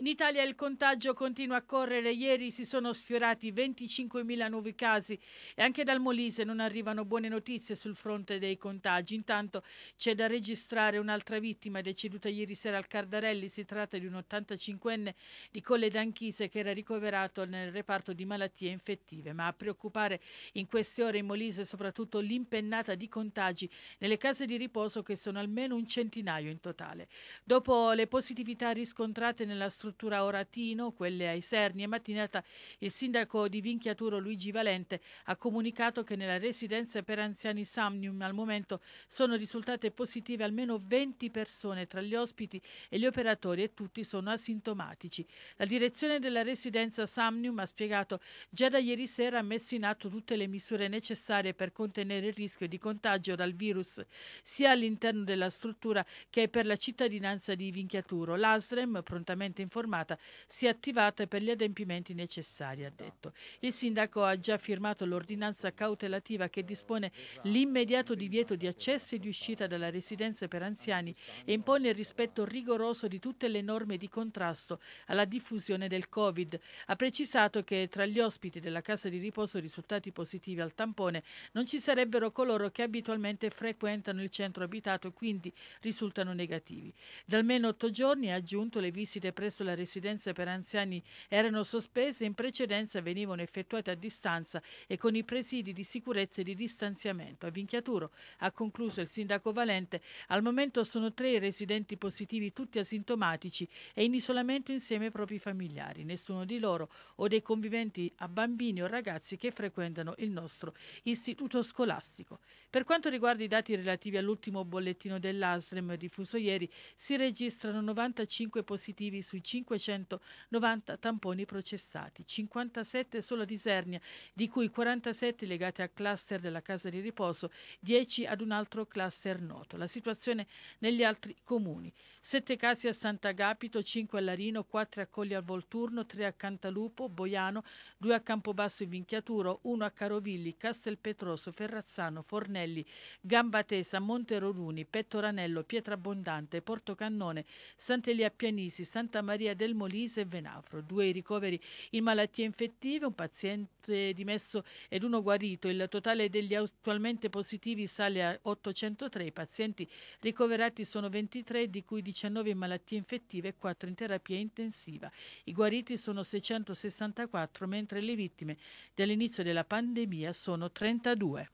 In Italia il contagio continua a correre, ieri si sono sfiorati 25.000 nuovi casi e anche dal Molise non arrivano buone notizie sul fronte dei contagi. Intanto c'è da registrare un'altra vittima deceduta ieri sera al Cardarelli, si tratta di un 85enne di Colle d'Anchise che era ricoverato nel reparto di malattie infettive, ma a preoccupare in queste ore in Molise soprattutto l'impennata di contagi nelle case di riposo che sono almeno un centinaio in totale. Dopo le positività riscontrate nella struttura struttura Oratino, quelle ai Serni. e mattinata il sindaco di Vinchiaturo Luigi Valente ha comunicato che nella residenza per anziani Samnium al momento sono risultate positive almeno 20 persone tra gli ospiti e gli operatori e tutti sono asintomatici. La direzione della residenza Samnium ha spiegato già da ieri sera ha messo in atto tutte le misure necessarie per contenere il rischio di contagio dal virus sia all'interno della struttura che per la cittadinanza di Vinchiaturo. L'ASREM prontamente informato informata è attivata per gli adempimenti necessari, ha detto. Il sindaco ha già firmato l'ordinanza cautelativa che dispone l'immediato divieto di accesso e di uscita dalla residenza per anziani e impone il rispetto rigoroso di tutte le norme di contrasto alla diffusione del Covid. Ha precisato che tra gli ospiti della casa di riposo risultati positivi al tampone non ci sarebbero coloro che abitualmente frequentano il centro abitato e quindi risultano negativi. Da almeno otto giorni ha aggiunto le visite presso la le residenze per anziani erano sospese, in precedenza venivano effettuate a distanza e con i presidi di sicurezza e di distanziamento. A Vinchiaturo, ha concluso il sindaco Valente, al momento sono tre i residenti positivi, tutti asintomatici e in isolamento insieme ai propri familiari. Nessuno di loro o dei conviventi a bambini o ragazzi che frequentano il nostro istituto scolastico. Per quanto riguarda i dati relativi all'ultimo bollettino dell'ASREM diffuso ieri, si registrano 95 positivi sui 5 590 tamponi processati, 57 solo ad Isernia, di cui 47 legati al cluster della casa di riposo, 10 ad un altro cluster noto. La situazione negli altri comuni. 7 casi a Sant'Agapito, 5 a Larino, 4 a Colli al Volturno, 3 a Cantalupo, Boiano, 2 a Campobasso e Vinchiaturo, 1 a Carovilli, Castelpetroso, Ferrazzano, Fornelli, Gambatesa, Monteroluni, Pettoranello, Pietrabondante, Portocannone, Sant'Elia Pianisi, Santa Maria Maria del Molise e Venafro. Due ricoveri in malattie infettive, un paziente dimesso ed uno guarito. Il totale degli attualmente positivi sale a 803. I pazienti ricoverati sono 23, di cui 19 in malattie infettive e 4 in terapia intensiva. I guariti sono 664, mentre le vittime dall'inizio della pandemia sono 32.